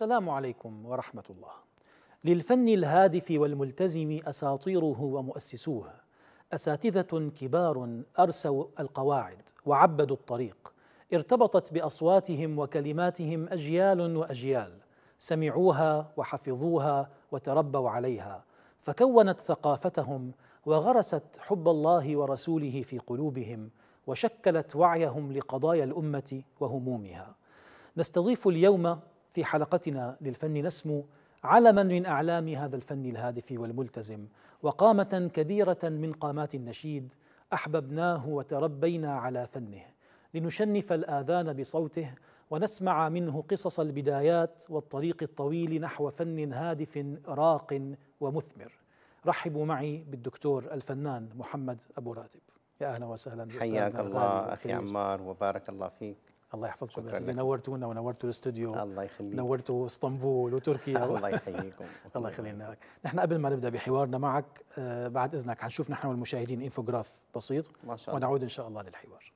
السلام عليكم ورحمة الله. للفن الهادف والملتزم أساطيره ومؤسسوه، أساتذة كبار أرسوا القواعد وعبدوا الطريق، ارتبطت بأصواتهم وكلماتهم أجيال وأجيال، سمعوها وحفظوها وتربوا عليها، فكونت ثقافتهم وغرست حب الله ورسوله في قلوبهم، وشكلت وعيهم لقضايا الأمة وهمومها. نستضيف اليوم في حلقتنا للفن نسمو علما من اعلام هذا الفن الهادف والملتزم وقامه كبيره من قامات النشيد احببناه وتربينا على فنه لنشنف الاذان بصوته ونسمع منه قصص البدايات والطريق الطويل نحو فن هادف راق ومثمر رحبوا معي بالدكتور الفنان محمد ابو راتب يا اهلا وسهلا حياك الله اخي عمار وبارك الله فيك الله يحفظكم يا سيدي نورتونا ونورتوا الاستوديو الله يخليك نورتوا اسطنبول وتركيا الله يحييكم الله يخلينا نحن قبل ما نبدا بحوارنا معك آه، بعد اذنك حنشوف نحن والمشاهدين انفوجراف بسيط ما شاء الله ونعود ان شاء الله للحوار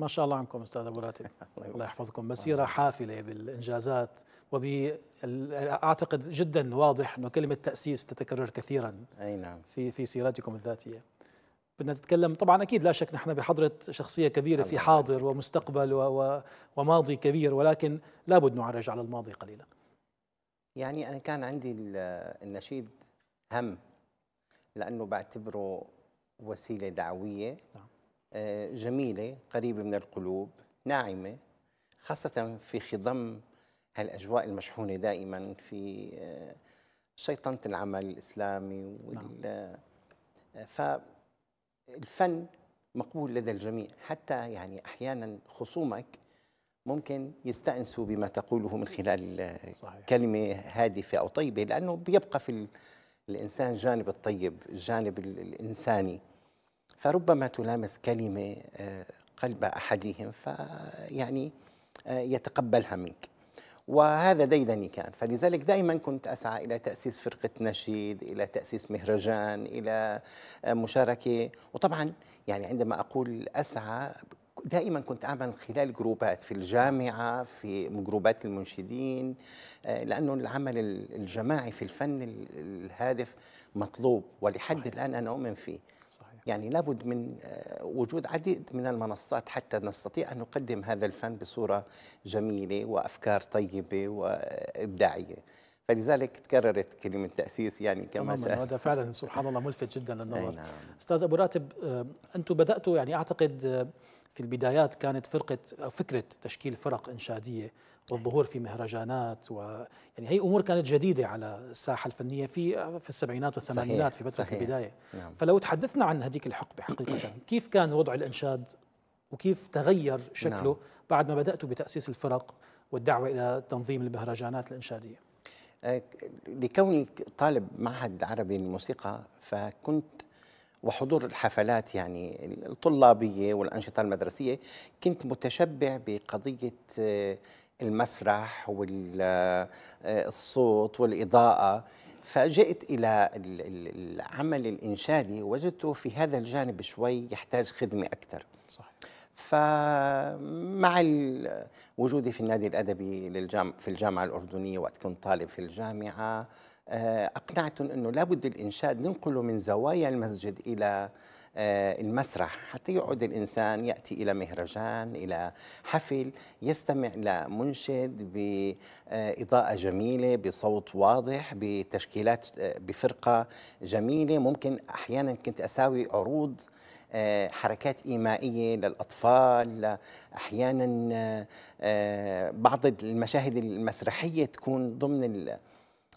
ما شاء الله عنكم استاذ ابو راتب الله يحفظكم مسيره حافله بالانجازات وب اعتقد جدا واضح انه كلمه تاسيس تتكرر كثيرا اي نعم في في سيرتكم الذاتيه بدنا نتكلم طبعا اكيد لا شك نحن بحضره شخصيه كبيره في حاضر ومستقبل و وماضي كبير ولكن لابد نعرج على الماضي قليلا يعني انا كان عندي النشيد هم لانه بعتبره وسيله دعويه نعم. آه، جميلة قريبة من القلوب ناعمة خاصة في خضم هالأجواء المشحونة دائما في آه، شيطنة العمل الإسلامي وال نعم. آه، فالفن مقبول لدى الجميع حتى يعني أحيانا خصومك ممكن يستأنسوا بما تقوله من خلال صحيح. كلمة هادفة أو طيبة لأنه بيبقى في الإنسان جانب الطيب الجانب الإنساني فربما تلامس كلمة آه، قلب أحدهم فيعني آه، يتقبلها منك وهذا ديدني كان فلذلك دائما كنت أسعى إلى تأسيس فرقة نشيد إلى تأسيس مهرجان إلى آه، مشاركة وطبعا يعني عندما أقول أسعى دائما كنت اعمل خلال جروبات في الجامعه في جروبات المنشدين لانه العمل الجماعي في الفن الهادف مطلوب ولحد الان انا اؤمن فيه يعني لابد من آه، وجود عديد من المنصات حتى نستطيع أن نقدم هذا الفن بصورة جميلة وأفكار طيبة وإبداعية فلذلك تكررت كلمة تأسيس يعني كما شاء هذا فعلا سبحان الله ملفت جدا للنظر نعم. أستاذ أبو راتب آه، أنتم بدأتوا يعني أعتقد آه، في البدايات كانت فرقة أو فكرة تشكيل فرق إنشادية والظهور في مهرجانات و يعني هي امور كانت جديده على الساحه الفنيه في في السبعينات والثمانينات في فتره صحيح. البدايه نعم. فلو تحدثنا عن هذيك الحقبه حقيقه كيف كان وضع الانشاد وكيف تغير شكله نعم. بعد ما بداتوا بتاسيس الفرق والدعوه الى تنظيم المهرجانات الانشاديه أه، لكوني طالب معهد عربي للموسيقى فكنت وحضور الحفلات يعني الطلابيه والانشطه المدرسيه كنت متشبع بقضيه أه، المسرح والصوت آه، والإضاءة فجئت إلى العمل الإنشادي وجدته في هذا الجانب شوي يحتاج خدمة أكثر صحيح. فمع وجودي في النادي الأدبي للجام في الجامعة الأردنية وقت كنت طالب في الجامعة آه، أقنعتهم أنه لابد الإنشاد ننقله من زوايا المسجد إلى آه، المسرح حتى يقعد الإنسان يأتي إلى مهرجان إلى حفل يستمع لمنشد بإضاءة جميلة بصوت واضح بتشكيلات آه، بفرقة جميلة ممكن أحيانا كنت أساوي عروض آه، حركات إيمائية للأطفال أحيانا بعض المشاهد المسرحية تكون ضمن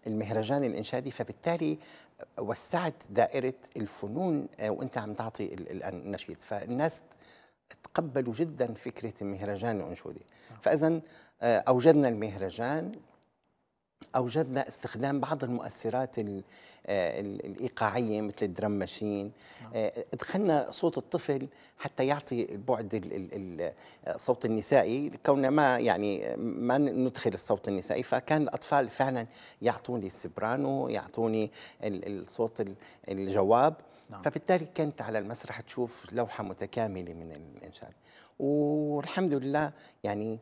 المهرجان الإنشادي فبالتالي وسعت دائرة الفنون آه، وانت عم تعطي النشيد فالناس تقبلوا جدا فكرة المهرجان الأنشودي آه. فإذا آه، أوجدنا المهرجان أوجدنا استخدام بعض المؤثرات آه، الإيقاعية مثل الدرم ماشين نعم. آه، دخلنا صوت الطفل حتى يعطي البعد الصوت آه، النسائي كوننا ما يعني ما ندخل الصوت النسائي فكان الأطفال فعلا يعطوني السبرانو يعطوني الصوت الجواب نعم. فبالتالي كنت على المسرح تشوف لوحة متكاملة من الإنشاد والحمد لله يعني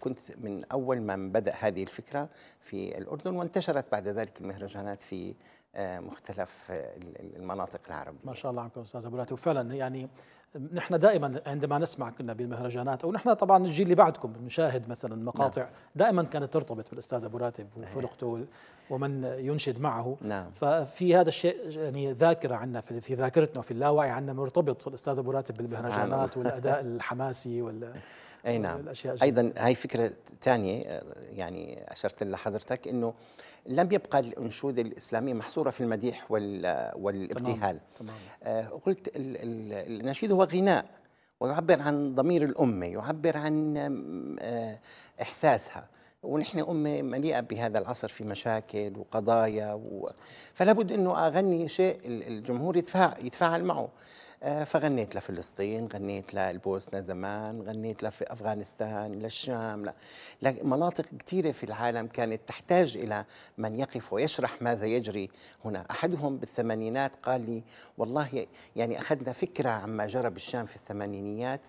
كنت من أول من بدأ هذه الفكرة في الأردن وانتشرت بعد ذلك المهرجانات في آه، مختلف آه، المناطق العربية ما شاء الله عنكم أستاذ أبو راتب وفعلا يعني نحن دائما عندما نسمع كنا بالمهرجانات او نحن طبعا الجيل اللي بعدكم نشاهد مثلا نعم. مقاطع نعم. دائما كانت ترتبط بالاستاذ ابو راتب وفرقته ومن ينشد معه نعم. ففي هذا الشيء يعني ذاكره عندنا في, في ذاكرتنا وفي اللاوعي عندنا مرتبط الاستاذ ابو راتب بالمهرجانات والاداء الحماسي وال اي نعم ايضا هاي فكره ثانيه آه، يعني اشرت لها حضرتك انه لم يبقى الانشوده الاسلاميه محصوره في المديح والابتهال تمام. تمام. آه، قلت النشيد هو غناء ويعبر عن ضمير الامه يعبر عن آه، احساسها ونحن أمة مليئة بهذا العصر في مشاكل وقضايا و... فلا بد أنه أغني شيء الجمهور يتفاعل معه آه، فغنيت لفلسطين غنيت للبوسنة زمان غنيت لفي أفغانستان للشام لمناطق كثيرة في العالم كانت تحتاج إلى من يقف ويشرح ماذا يجري هنا أحدهم بالثمانينات قال لي والله يعني أخذنا فكرة عما جرى بالشام في الثمانينيات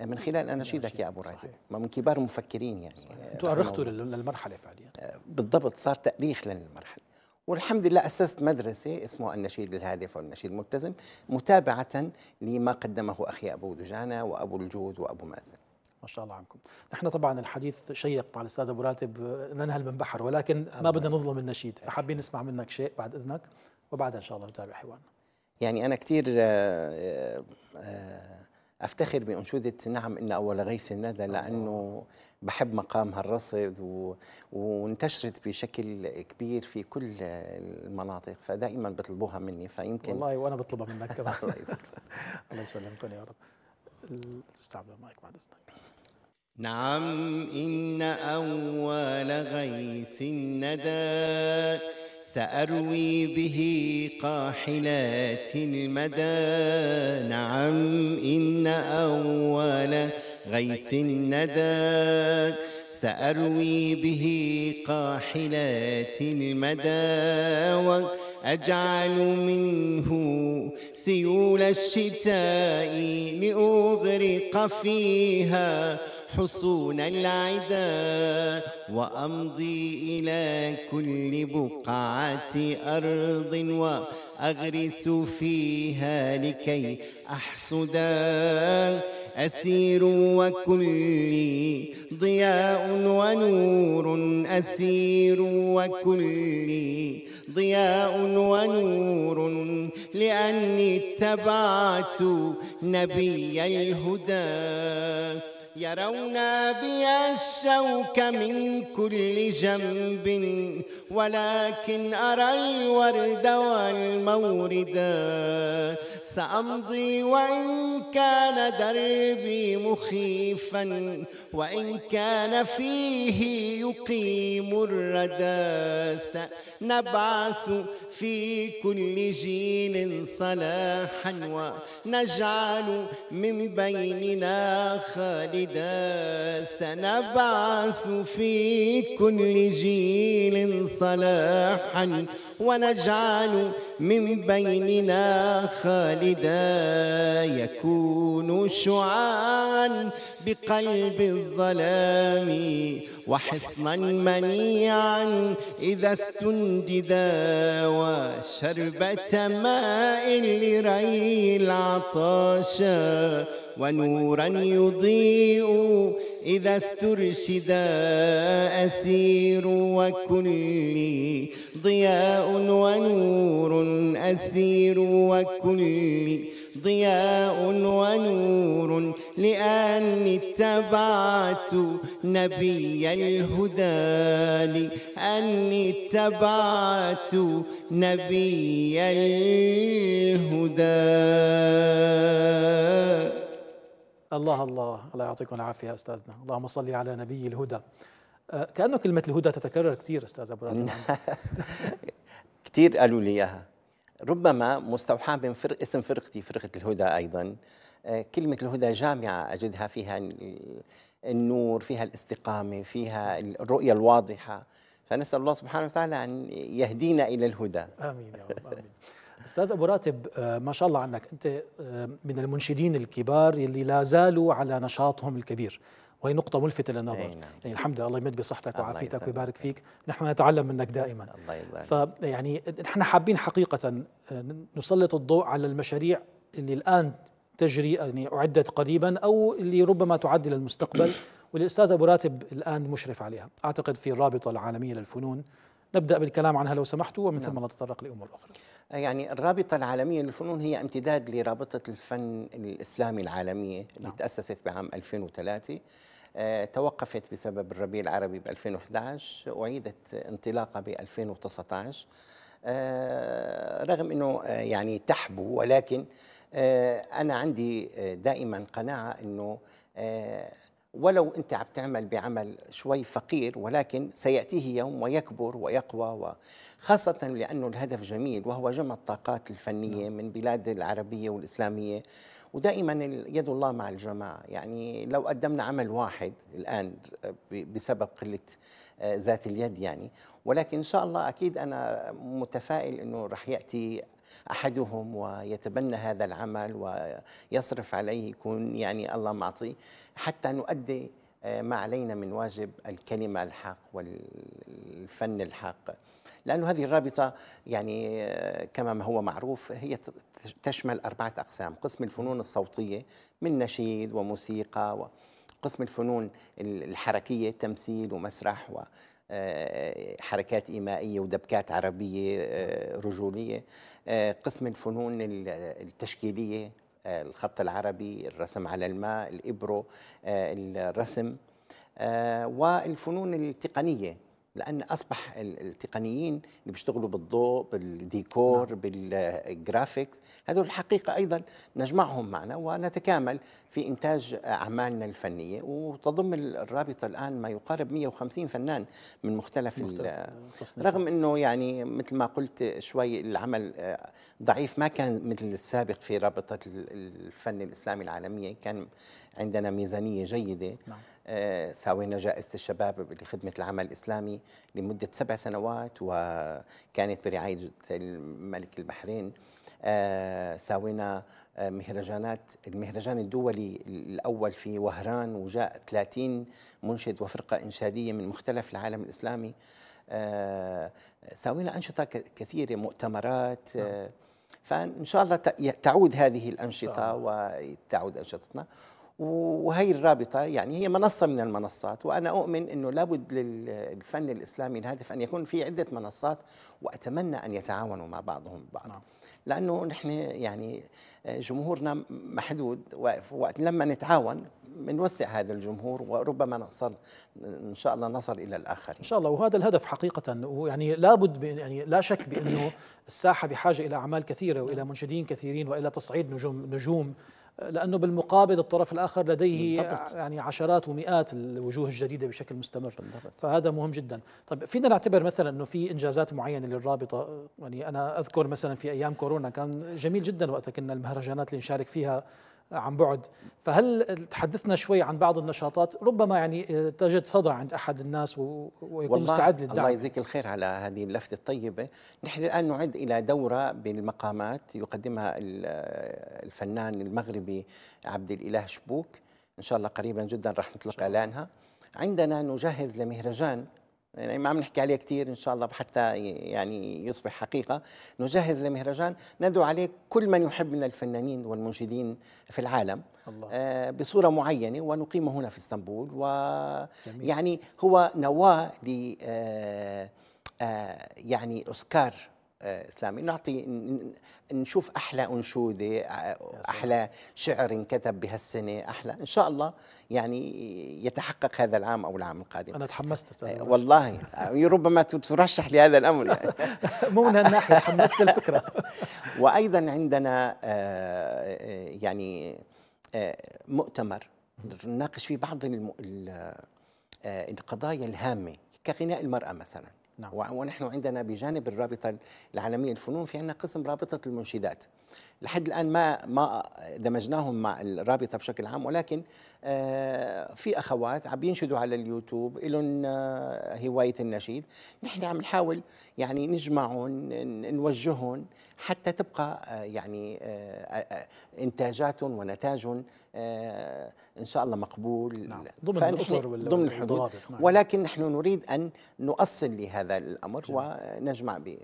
آه، من خلال اناشيدك يا ابو راتب من كبار المفكرين يعني آه، انتم أرختوا للمرحله فعليا بالضبط صار تاريخ للمرحله والحمد لله أسست مدرسة اسمها النشيد بالهادف والنشيد الملتزم متابعة لما قدمه أخي أبو دجانة وأبو الجود وأبو مازن ما شاء الله عنكم نحن طبعا الحديث شيق مع الأستاذ أبو راتب ننهل من بحر ولكن ما بدنا نظلم النشيد فحابين نسمع منك شيء بعد إذنك وبعدها إن شاء الله نتابع حوارنا يعني أنا كثير آه، آه، افتخر بانشوده نعم ان اول غيث الندى لانه بحب مقام هالرصد و... وانتشرت بشكل كبير في كل المناطق فدائما بيطلبوها مني فيمكن والله وانا بطلبها منك كمان الله الله يسلمكم يا رب استعمل المايك بعد اذنك نعم إن أول غيث ندى سأروي به قاحلات المدى نعم إن أول غيث الندى سأروي به قاحلات المدى وأجعل منه سيول الشتاء لأغرق فيها حصون العدا وأمضي إلى كل بقعة أرض وأغرس فيها لكي أحصدا أسير وكلي ضياء ونور أسير وكلي ضياء ونور لأني اتبعت نبي الهدى يرون بي الشوك من كل جنب ولكن أرى الورد والمورد سأمضي وإن كان دربي مخيفا وإن كان فيه يقيم الرداس نبعث في كل جيل صلاحا ونجعل من بيننا خالدا سنبعث في كل جيل صلاحا ونجعل من بيننا خالدا يكون شعاعا بقلب الظلام وحصنا منيعا إذا استنجدا وشربة ماء لري العطاش ونورا يضيء إذا استرشدا أسير وكلي ضياء ونور أسير وكلي ضياء ونور لأني اتبعت نبي الهدى لأني اتبعت نبي الهدى الله الله الله يعطيكم العافية أستاذنا اللهم صل على نبي الهدى أه، كأنه كلمة الهدى تتكرر كثير أستاذ أبو كثير قالوا لي إياها ربما مستوحاة من فرق اسم فرقتي فرقة الهدى أيضا آه، كلمة الهدى جامعة أجدها فيها النور فيها الاستقامة فيها الرؤية الواضحة فنسأل الله سبحانه وتعالى أن يهدينا إلى الهدى آمين يا رب آمين استاذ ابو راتب آه، ما شاء الله عنك انت آه، من المنشدين الكبار اللي لا زالوا على نشاطهم الكبير وهي نقطة ملفتة للنظر نعم. يعني الحمد لله الله يمد بصحتك وعافيتك ويبارك فيك نحن نتعلم منك دائما الله يبارك فيعني نحن حابين حقيقة آه، نسلط الضوء على المشاريع اللي الآن تجري يعني أعدت قريبا أو اللي ربما تعد للمستقبل والأستاذ أبو راتب الآن مشرف عليها أعتقد في الرابطة العالمية للفنون نبدأ بالكلام عنها لو سمحت ومن نعم. ثم نتطرق لأمور أخرى آه، يعني الرابطة العالمية للفنون هي امتداد لرابطة الفن الإسلامي العالمية اللي نعم. تأسست بعام 2003 آه، توقفت بسبب الربيع العربي ب 2011 أعيدت انطلاقها ب 2019 آه، رغم انه آه، يعني تحبو ولكن انا عندي دائما قناعه انه ولو انت عم تعمل بعمل شوي فقير ولكن سياتيه يوم ويكبر ويقوى وخاصه لانه الهدف جميل وهو جمع الطاقات الفنيه نعم. من بلاد العربيه والاسلاميه ودائما يد الله مع الجماعة يعني لو قدمنا عمل واحد الآن آه، بسبب قلة آه، ذات اليد يعني ولكن إن شاء الله أكيد أنا متفائل أنه رح يأتي احدهم ويتبنى هذا العمل ويصرف عليه يكون يعني الله معطيه حتى نؤدي آه، ما علينا من واجب الكلمه الحق والفن الحق لأن هذه الرابطة يعني آه، كما ما هو معروف هي تشمل أربعة أقسام قسم الفنون الصوتية من نشيد وموسيقى وقسم الفنون الحركية تمثيل ومسرح و آه، حركات إيمائية ودبكات عربية آه، رجولية قسم الفنون التشكيلية الخط العربي الرسم على الماء الإبرو الرسم والفنون التقنية لان اصبح التقنيين اللي بيشتغلوا بالضوء بالديكور نعم. بالجرافيكس هذول الحقيقه ايضا نجمعهم معنا ونتكامل في انتاج اعمالنا الفنيه وتضم الرابطه الان ما يقارب 150 فنان من مختلف, مختلف رغم انه يعني مثل ما قلت شوي العمل آه، ضعيف ما كان مثل السابق في رابطه الفن الاسلامي العالميه كان عندنا ميزانية جيدة نعم. آه، ساوينا جائزة الشباب لخدمة العمل الإسلامي لمدة سبع سنوات وكانت برعاية الملك البحرين آه، ساوينا آه، مهرجانات المهرجان الدولي الأول في وهران وجاء 30 منشد وفرقة إنشادية من مختلف العالم الإسلامي ساوينا أنشطة كثيرة مؤتمرات نعم. فإن شاء الله تعود هذه الأنشطة وتعود أنشطتنا وهي الرابطة يعني هي منصة من المنصات وأنا أؤمن أنه لابد للفن الإسلامي الهادف أن يكون في عدة منصات وأتمنى أن يتعاونوا مع بعضهم البعض نعم. لأنه نحن يعني آه، جمهورنا محدود وقت لما نتعاون بنوسع هذا الجمهور وربما نصل ان شاء الله نصل الى الاخرين. ان شاء الله وهذا الهدف حقيقه ويعني لابد يعني لا شك بانه الساحه بحاجه الى اعمال كثيره والى منشدين كثيرين والى تصعيد نجوم نجوم لانه بالمقابل الطرف الاخر لديه بالضبط. يعني عشرات ومئات الوجوه الجديده بشكل مستمر بالضبط. فهذا مهم جدا طيب فينا نعتبر مثلا انه في انجازات معينه للرابطه يعني انا اذكر مثلا في ايام كورونا كان جميل جدا وقتها كنا المهرجانات اللي نشارك فيها عن بعد فهل تحدثنا شوي عن بعض النشاطات ربما يعني تجد صدى عند أحد الناس ويكون مستعد للدعم الله يجزيك الخير على هذه اللفتة الطيبة نحن الآن نعد إلى دورة بالمقامات يقدمها الفنان المغربي عبد الإله شبوك إن شاء الله قريبا جدا راح نطلق إعلانها عندنا نجهز لمهرجان يعني ما عم نحكي عليه كثير ان شاء الله حتى يعني يصبح حقيقه نجهز لمهرجان ندعو عليه كل من يحب من الفنانين والمنشدين في العالم الله. آه بصوره معينه ونقيمه هنا في اسطنبول ويعني هو نواه ل آه آه يعني اوسكار آه، اسلامي نعطي نشوف احلى انشوده آه، احلى شعر انكتب بهالسنه احلى ان شاء الله يعني يتحقق هذا العام او العام القادم انا تحمست آه، والله ربما ترشح لهذا الامر يعني. مو من هالناحيه تحمست للفكره وايضا عندنا يعني مؤتمر نناقش فيه بعض القضايا الهامه كغناء المراه مثلا نعم. ونحن عندنا بجانب الرابطة العالمية للفنون في عندنا قسم رابطة المنشدات لحد الان ما ما دمجناهم مع الرابطه بشكل عام ولكن آه، في اخوات عم ينشدوا على اليوتيوب لهم آه، هوايه النشيد نحن عم نحاول يعني نجمعهم نوجههم حتى تبقى آه، يعني انتاجاتهم ونتاجهم ان شاء الله مقبول نعم. ضمن الاطر ضمن الحدود نعم. ولكن نحن نريد ان نؤصل لهذا الامر جميل. ونجمع به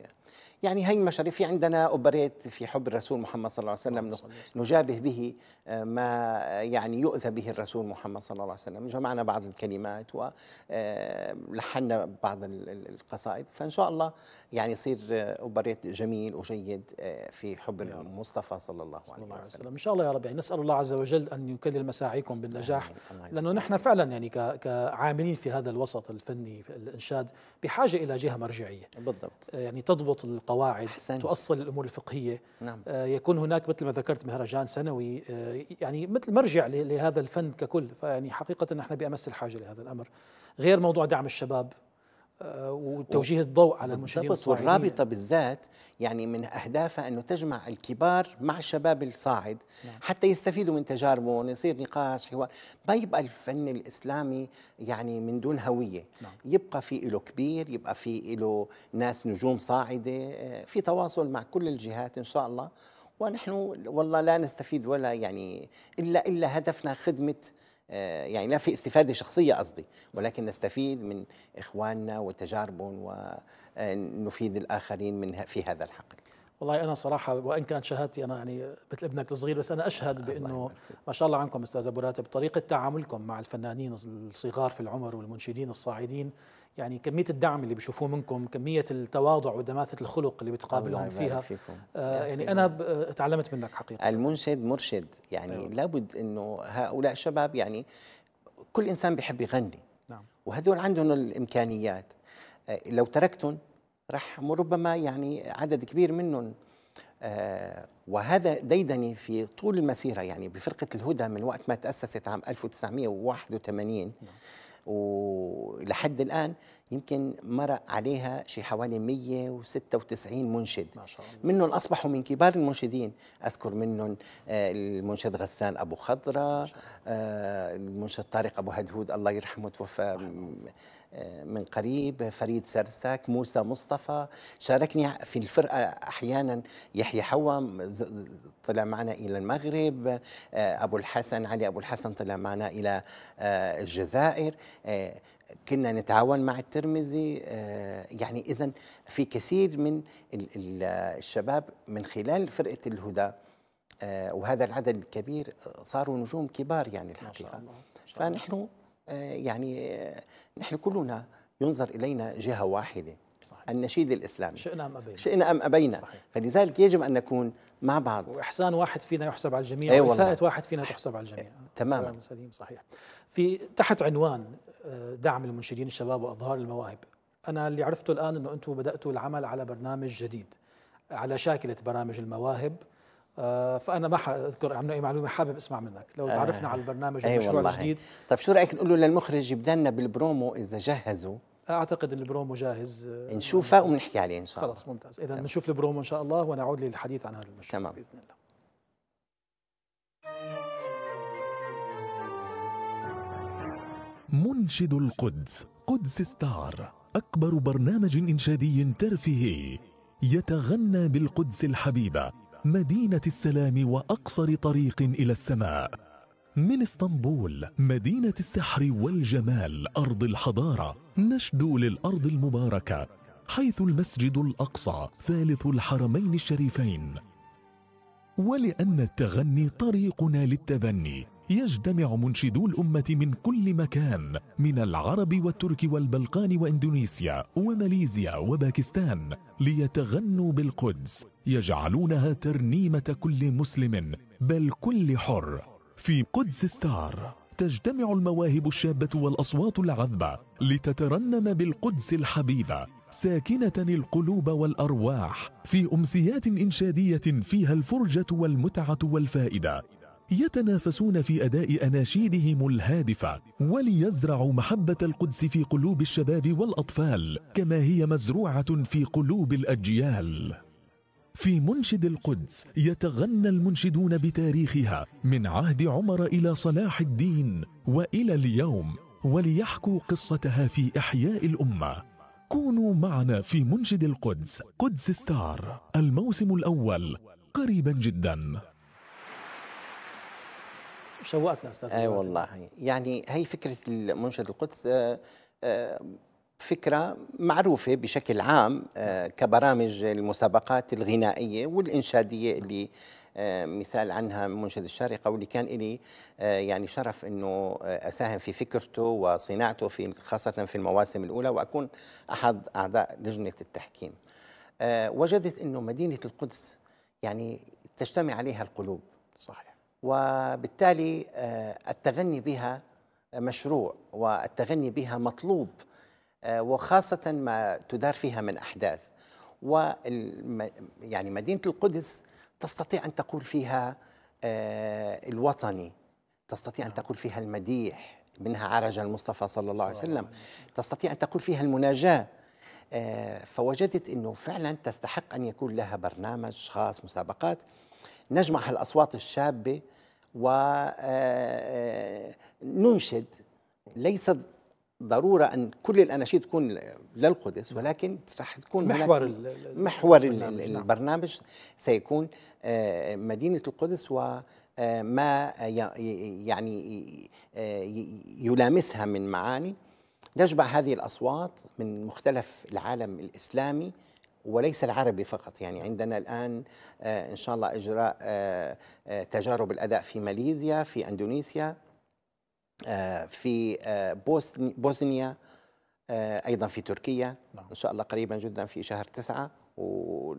يعني هي المشاريع في عندنا أوبريت في حب الرسول محمد صلى الله عليه وسلم نجابه به آه، ما يعني يؤذى به الرسول محمد صلى الله عليه وسلم جمعنا بعض الكلمات ولحنا آه، بعض القصائد فإن شاء الله يعني يصير أوبريت آه، جميل وجيد في حب المصطفى صلى الله عليه وسلم. وسلم إن شاء الله يا رب يعني نسأل الله عز وجل أن يكلل مساعيكم بالنجاح لأنه نحن فعلا يعني كعاملين في هذا الوسط الفني في الإنشاد بحاجة إلى جهة مرجعية بالضبط يعني تضبط القواعد حسن. تؤصل الامور الفقهيه نعم. آه، يكون هناك مثل ما ذكرت مهرجان سنوي آه، يعني مثل مرجع لهذا الفن ككل فيعني حقيقه نحن بامس الحاجه لهذا الامر غير موضوع دعم الشباب وتوجيه الضوء على المشاهدين الصاعدين والرابطه بالذات يعني من اهدافها انه تجمع الكبار مع الشباب الصاعد نعم. حتى يستفيدوا من تجاربهم يصير نقاش حوار ما يبقى الفن الاسلامي يعني من دون هويه نعم. يبقى في له كبير يبقى في له ناس نجوم صاعده آه، في تواصل مع كل الجهات ان شاء الله ونحن والله لا نستفيد ولا يعني الا الا هدفنا خدمه آه، يعني لا في استفادة شخصية قصدي ولكن نستفيد من إخواننا وتجاربهم ونفيد الآخرين من في هذا الحقل والله انا صراحه وان كانت شهادتي انا يعني مثل ابنك الصغير بس انا اشهد بانه ما شاء الله عنكم استاذ ابو راتب طريقه تعاملكم مع الفنانين الصغار في العمر والمنشدين الصاعدين يعني كميه الدعم اللي بيشوفوه منكم كميه التواضع ودماثه الخلق اللي بتقابلهم فيها فيكم. آه يعني انا تعلمت منك حقيقه المنشد مرشد يعني أيوه. لابد انه هؤلاء الشباب يعني كل انسان بيحب يغني نعم. وهذول عندهم الامكانيات آه لو تركتهم رح ربما يعني عدد كبير منهم آه وهذا ديدني في طول المسيره يعني بفرقه الهدى من وقت ما تاسست عام 1981 نعم. ولحد الآن يمكن مرق عليها شي حوالي 196 منشد ما شاء الله. منهم أصبحوا من كبار المنشدين أذكر منهم آه، المنشد غسان أبو خضرة آه، المنشد طارق أبو هدهود الله يرحمه توفى آه، من قريب فريد سرساك موسى مصطفى شاركني في الفرقة أحيانا يحيى حوا طلع معنا إلى المغرب أبو الحسن علي أبو الحسن طلع معنا إلى الجزائر كنا نتعاون مع الترمذي آه، يعني اذا في كثير من الشباب من خلال فرقه الهدى آه، وهذا العدد الكبير صاروا نجوم كبار يعني الحقيقه فنحن آه، يعني نحن كلنا ينظر الينا جهه واحده صحيح. النشيد الاسلامي شئنا ام ابينا شئنا ام ابينا صحيح. فلذلك يجب ان نكون مع بعض واحسان واحد فينا يحسب على الجميع أيوة واساءه واحد فينا تحسب على الجميع تماما سليم صحيح في تحت عنوان دعم المنشدين الشباب واظهار المواهب انا اللي عرفته الان انه انتم بداتوا العمل على برنامج جديد على شاكله برامج المواهب آه، فانا ما حاذكر عنه اي معلومه حابب اسمع منك لو آه، تعرفنا آه. على البرنامج إيه المشروع والله الجديد طيب شو رايك نقول للمخرج يبدا لنا بالبرومو اذا جهزوا اعتقد البرومو جاهز آه، نشوفه ونحكي عليه ان شاء الله خلاص ممتاز اذا نشوف البرومو ان شاء الله ونعود للحديث عن هذا المشروع تمام. باذن الله منشد القدس قدس ستار أكبر برنامج إنشادي ترفيهي يتغنى بالقدس الحبيبة مدينة السلام وأقصر طريق إلى السماء من اسطنبول مدينة السحر والجمال أرض الحضارة نشدو للأرض المباركة حيث المسجد الأقصى ثالث الحرمين الشريفين ولأن التغني طريقنا للتبني يجتمع منشدو الأمة من كل مكان من العرب والترك والبلقان وإندونيسيا وماليزيا وباكستان ليتغنوا بالقدس يجعلونها ترنيمة كل مسلم بل كل حر في قدس ستار تجتمع المواهب الشابة والأصوات العذبة لتترنم بالقدس الحبيبة ساكنة القلوب والأرواح في أمسيات إنشادية فيها الفرجة والمتعة والفائدة يتنافسون في أداء أناشيدهم الهادفة وليزرعوا محبة القدس في قلوب الشباب والأطفال كما هي مزروعة في قلوب الأجيال في منشد القدس يتغنى المنشدون بتاريخها من عهد عمر إلى صلاح الدين وإلى اليوم وليحكوا قصتها في إحياء الأمة كونوا معنا في منشد القدس قدس ستار الموسم الأول قريبا جداً شوقتنا استاذ اي والله يعني هي فكره منشد القدس آه، آه، فكرة معروفة بشكل عام آه، كبرامج المسابقات الغنائية والإنشادية اللي مثال عنها منشد الشارقة واللي كان إلي يعني شرف أنه أساهم في فكرته وصناعته في خاصة في المواسم الأولى وأكون أحد أعضاء لجنة التحكيم وجدت أنه مدينة القدس يعني تجتمع عليها القلوب صحيح وبالتالي آه، التغني بها مشروع والتغني بها مطلوب آه، وخاصة ما تدار فيها من أحداث و يعني مدينة القدس تستطيع أن تقول فيها آه، الوطني تستطيع أن نعم. تقول فيها المديح منها عرج المصطفى صلى الله عليه وسلم تستطيع أن تقول فيها المناجاة فوجدت أنه فعلا تستحق أن يكون لها برنامج خاص مسابقات نجمع هالاصوات الشابه وننشد آه، آه، ليس ضروره ان كل الاناشيد تكون للقدس ولكن راح تكون محور محور البرنامج, نعم. البرنامج سيكون آه، مدينه القدس وما يعني يلامسها من معاني نجمع هذه الاصوات من مختلف العالم الاسلامي وليس العربي فقط يعني عندنا الآن آه، إن شاء الله إجراء آه، آه، تجارب الأداء في ماليزيا في أندونيسيا في بوسنيا أيضا في تركيا نعم. إن شاء الله قريبا جدا في شهر تسعة و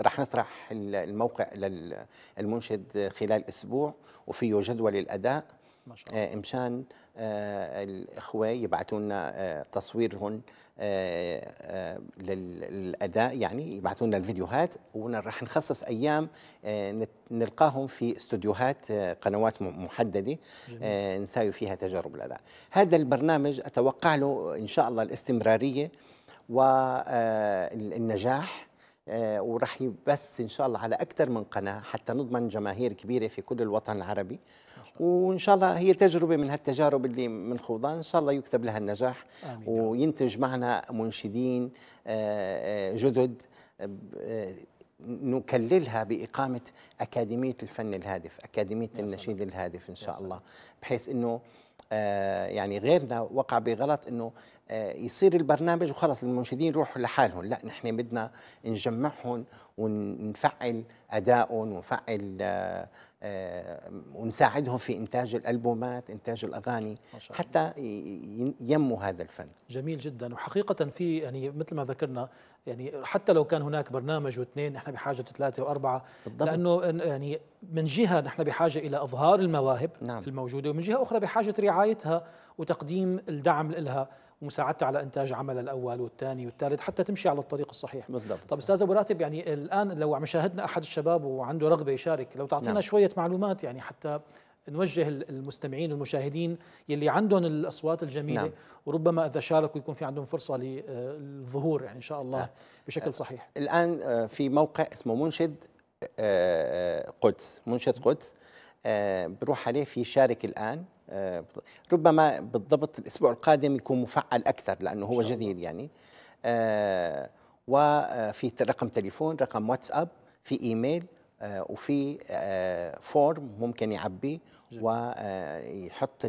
رح نطرح الموقع للمنشد خلال اسبوع وفيه جدول الاداء ما شاء الله. مشان الاخوه يبعثوا لنا تصويرهم آه، آه، للاداء يعني يبعثوا لنا الفيديوهات وراح نخصص ايام آه، نلقاهم في استوديوهات قنوات محدده نساوي فيها تجارب الاداء هذا البرنامج اتوقع له ان شاء الله الاستمراريه والنجاح وراح بس ان شاء الله على اكثر من قناه حتى نضمن جماهير كبيره في كل الوطن العربي وان شاء الله هي تجربه من هالتجارب اللي بنخوضها ان شاء الله يكتب لها النجاح آمين. وينتج معنا منشدين آه، آه، جدد آه، نكللها بإقامة أكاديمية الفن الهادف أكاديمية النشيد الهادف إن شاء الله بحيث أنه آه، يعني غيرنا وقع بغلط انه آه، يصير البرنامج وخلص المنشدين يروحوا لحالهم لا نحن بدنا نجمعهم ونفعل ادائهم ونفعل آه، ونساعدهم في انتاج الالبومات انتاج الاغاني حتى ينمو هذا الفن جميل جدا وحقيقه في يعني مثل ما ذكرنا يعني حتى لو كان هناك برنامج واثنين نحن بحاجه ثلاثه واربعه بالضبط. لانه يعني من جهه نحن بحاجه الى اظهار المواهب نعم. الموجوده ومن جهه اخرى بحاجه رعايتها وتقديم الدعم لها ومساعدتها على انتاج عملها الاول والثاني والثالث حتى تمشي على الطريق الصحيح بالضبط طب استاذ ابو راتب يعني الان لو عم يشاهدنا احد الشباب وعنده رغبه يشارك لو تعطينا نعم. شويه معلومات يعني حتى نوجه المستمعين والمشاهدين يلي عندهم الاصوات الجميله نعم. وربما اذا شاركوا يكون في عندهم فرصه آه، للظهور يعني ان شاء الله آه. بشكل صحيح آه، الان في موقع اسمه منشد قدس منشد قدس بروح عليه في شارك الان ربما بالضبط الاسبوع القادم يكون مفعل اكثر لانه هو جديد يعني وفي رقم تليفون رقم واتساب في ايميل آه، وفي فورم آه، ممكن يعبيه آه، ويحط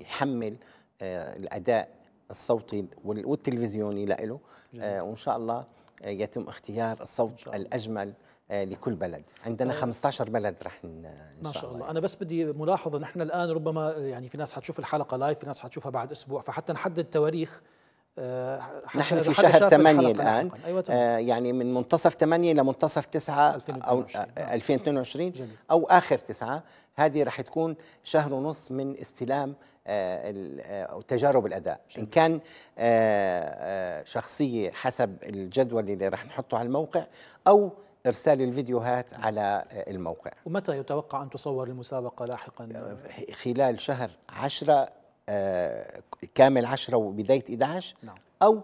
يحمل الاداء الصوتي والتلفزيوني له وان شاء الله يتم اختيار الصوت الاجمل لكل بلد عندنا 15 بلد رح ان ما شاء الله انا بس بدي ملاحظه نحن الان ربما يعني في ناس حتشوف الحلقه لايف في ناس حتشوفها بعد اسبوع فحتى نحدد تواريخ آه، نحن في شهر 8 الآن أيوة آه يعني من منتصف 8 لمنتصف 9 أو 2022 آه، جميل. أو آخر 9 هذه رح تكون شهر ونص من استلام أو آه، تجارب الاداء جميل. ان كان شخصيه حسب الجدول اللي راح نحطه على الموقع او ارسال الفيديوهات على الموقع ومتى يتوقع ان تصور المسابقه لاحقا خلال شهر 10 آه، كامل 10 وبدايه 11 نعم. او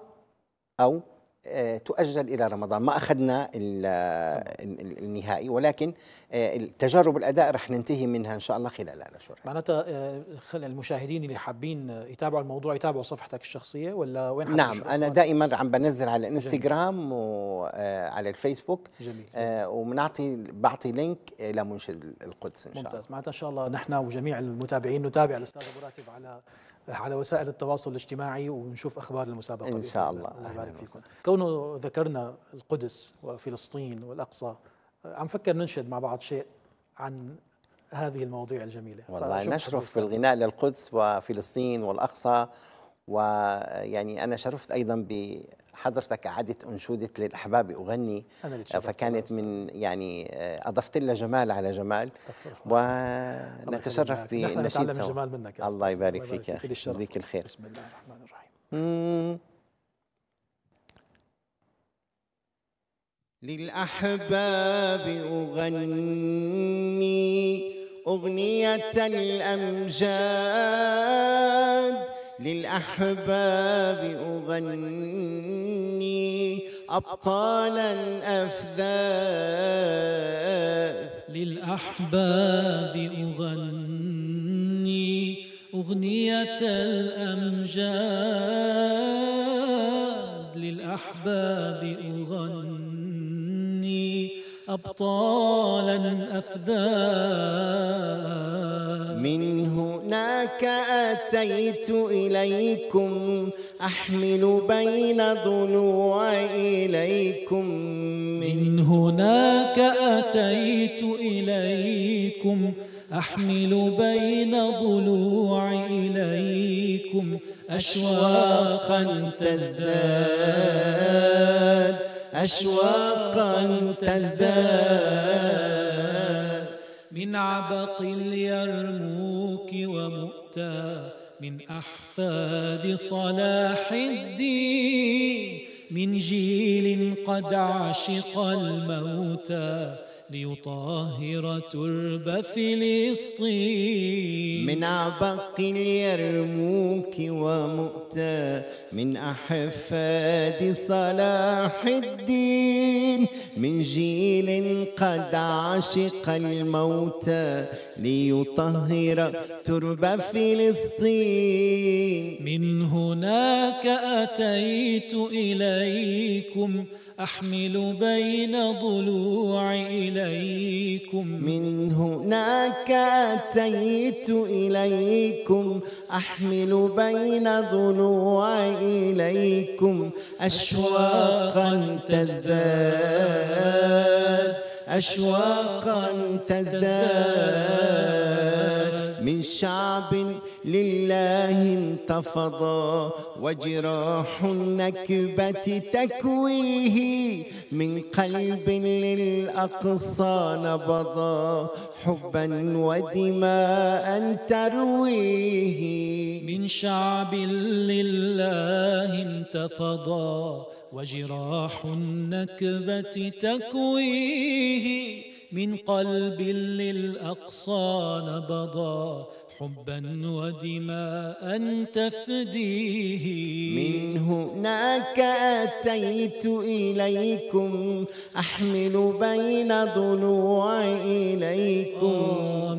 او آه، تؤجل الى رمضان ما اخذنا النهائي ولكن آه، تجارب الاداء رح ننتهي منها ان شاء الله خلال الاشهر معناتها آه، المشاهدين اللي حابين يتابعوا الموضوع يتابعوا صفحتك الشخصيه ولا وين نعم انا دائما عم بنزل على الانستغرام وعلى الفيسبوك جميل, جميل. وبنعطي بعطي لينك لمنشد القدس ان شاء الله ممتاز معناتها ان شاء الله نحن وجميع المتابعين نتابع الاستاذ ابو راتب على على وسائل التواصل الاجتماعي ونشوف اخبار المسابقه ان شاء الله الله يبارك فيكم كونه ذكرنا القدس وفلسطين والاقصى عم فكر ننشد مع بعض شيء عن هذه المواضيع الجميله والله نشرف بالغناء للقدس وفلسطين والاقصى ويعني انا شرفت ايضا ب حضرتك أعادت أنشودة للأحباب أغني فكانت من يعني آه، أضفت لها جمال على جمال ونتشرف بنشيد سوا جمال منك الله يبارك فيك يا أخي يجزيك الخير بسم الله الرحمن الرحيم للأحباب أغني أغنية الأمجاد للأحباب أغني أبطالا أفذاذ للأحباب أغني أغنية الأمجاد للأحباب أغني أبطالا أفذا من هناك أتيت إليكم أحمل بين ضلوع إليكم من هناك أتيت إليكم أحمل بين ضلوع إليكم أشواقا تزداد أشواقا تزداد من عبق اليرموك ومؤتى من أحفاد صلاح الدين من جيل قد عشق الموتى ليطهر تربة فلسطين من عبق اليرموك ومؤتى من أحفاد صلاح الدين من جيل قد عشق الموتى ليطهر تربة فلسطين من هناك أتيت إليكم أحمل بين ضلوعي إليكم من هناك أتيت إليكم أحمل بين ضلوعي إليكم أشواقا تزداد أشواقا تزداد من شعب لله انتفض وجراح النكبة تكويه من قلب للأقصى نبضا حبا ودماء ترويه من شعب لله انتفضا وجراح النكبة تكويه من قلب للأقصى نبضا حبا ودماء تفديه من هناك أتيت إليكم أحمل بين ضلوعي إليكم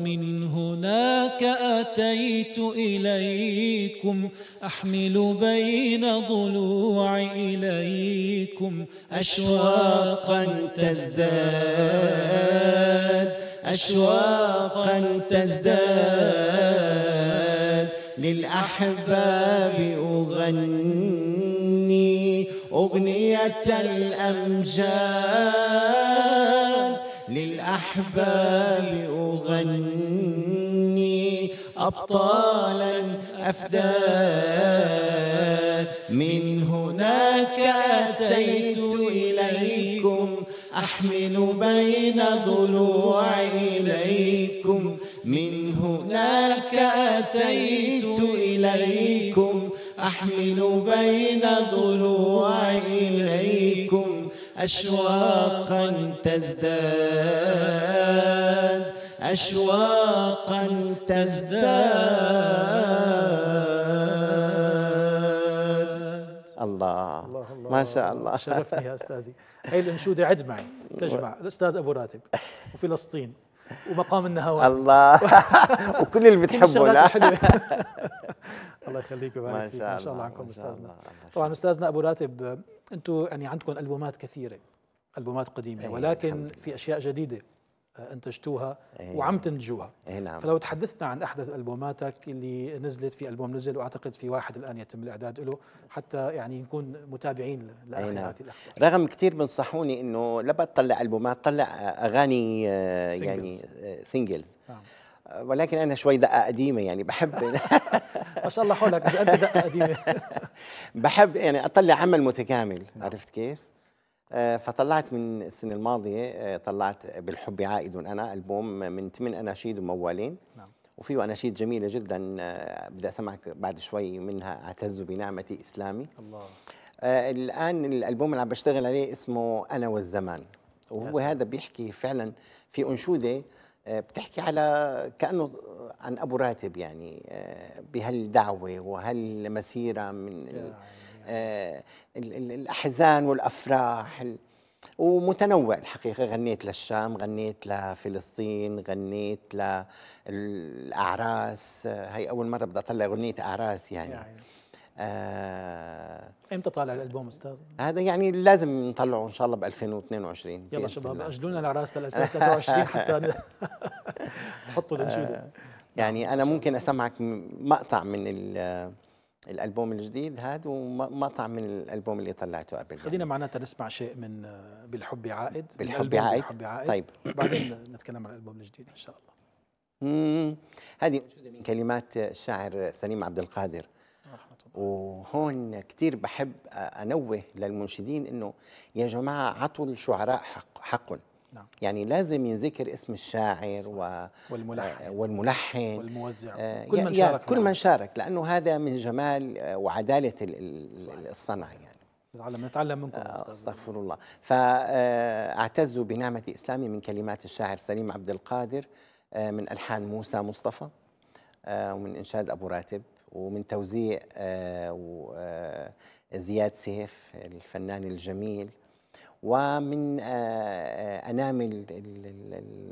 من هناك أتيت إليكم أحمل بين ضلوعي إليكم أشواقا تزداد أشواقا تزداد للأحباب أغني أغنية الأمجاد للأحباب أغني أبطالا أفداد من هناك أتيت إليه أحمل بين ضلوعي إليكم من هناك أتيت إليكم أحمل بين ضلوعي إليكم أشواقا تزداد أشواقا تزداد الله, الله, الله ما شاء الله شرفني يا أستاذي هي الانشوده عد معي تجمع الاستاذ ابو راتب وفلسطين ومقام النهوات الله وكل اللي بتحبه لا الله يخليك ويبارك فيك ما شاء الله عنكم استاذنا طبعا استاذنا ابو راتب انتم يعني عندكم البومات كثيره البومات قديمه إيه، ولكن في اشياء جديده آه، انتجتوها إيه. وعم تنتجوها إيه نعم. فلو تحدثنا عن احدث البوماتك اللي نزلت في البوم نزل واعتقد في واحد الان يتم الاعداد له حتى يعني نكون متابعين إيه، لاخر إيه نعم. رغم كثير بنصحوني انه لا تطلع البومات طلع اغاني سينجلز. آه، يعني سينجلز آه، نعم. ولكن انا شوي دقه قديمه يعني بحب ما شاء الله حولك اذا انت دقه قديمه بحب يعني اطلع عمل متكامل نعم. عرفت كيف؟ آه، فطلعت من السنة الماضية آه، طلعت بالحب عائد أنا ألبوم من ثمان أناشيد وموالين نعم. وفيه أناشيد جميلة جدا آه، بدي أسمعك بعد شوي منها أعتز بنعمتي إسلامي الله. الآن الألبوم اللي عم بشتغل عليه اسمه أنا والزمان وهو هذا بيحكي فعلا في أنشودة بتحكي على كأنه عن أبو راتب يعني بهالدعوة وهالمسيرة من يعني. آه، الأحزان والأفراح ومتنوع الحقيقة غنيت للشام غنيت لفلسطين غنيت للأعراس آه، هي أول مرة بدي أطلع أغنية أعراس يعني, يعني. آه امتى طالع الالبوم استاذ؟ هذا يعني لازم نطلعه ان شاء الله ب 2022 يلا شباب اجلوا لنا العراس ل 2023 حتى تحطوا الانشوده آه، يعني نعم، انا ممكن اسمعك مقطع من الالبوم الجديد هذا ومقطع من الالبوم اللي طلعته قبل يعني. خلينا يعني. معناتها نسمع شيء من بالحب عائد بالحب عائد بالحب عائد طيب وبعدين نتكلم عن الالبوم الجديد ان شاء الله هذه من كلمات الشاعر سليم عبد القادر وهون كثير بحب انوه للمنشدين انه يا جماعه عطوا الشعراء حق حقهم نعم. يعني لازم ينذكر اسم الشاعر و والملحن آه، والملحن والموزع آه كل من شارك كل من شارك لانه هذا من جمال آه، وعداله الصنع يعني نتعلم نتعلم منكم استغفر الله فاعتز آه، بنعمه اسلامي من كلمات الشاعر سليم عبد القادر من الحان موسى مصطفى ومن انشاد ابو راتب ومن توزيع زياد سيف الفنان الجميل ومن آه، آه، انامل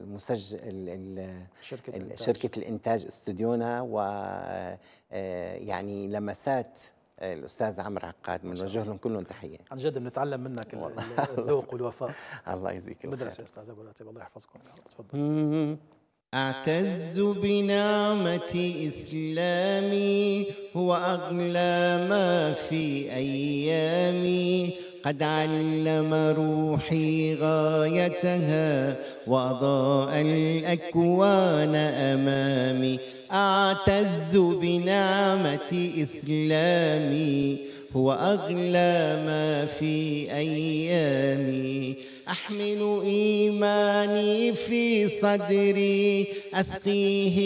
المسجل شركه الانتاج, شركة الإنتاج استوديونا و آه، يعني لمسات الاستاذ عمرو عقاد بنوجه لهم كلهم تحيه عن جد بنتعلم منك الذوق والوفاء الله يجزيك الخير مدرسه استاذ ابو راتب الله يحفظكم تفضل أعتز بنعمة إسلامي هو أغلى ما في أيامي قد علم روحي غايتها وأضاء الأكوان أمامي أعتز بنعمة إسلامي هو أغلى ما في أيامي أحمل إيماني في صدري أسقيه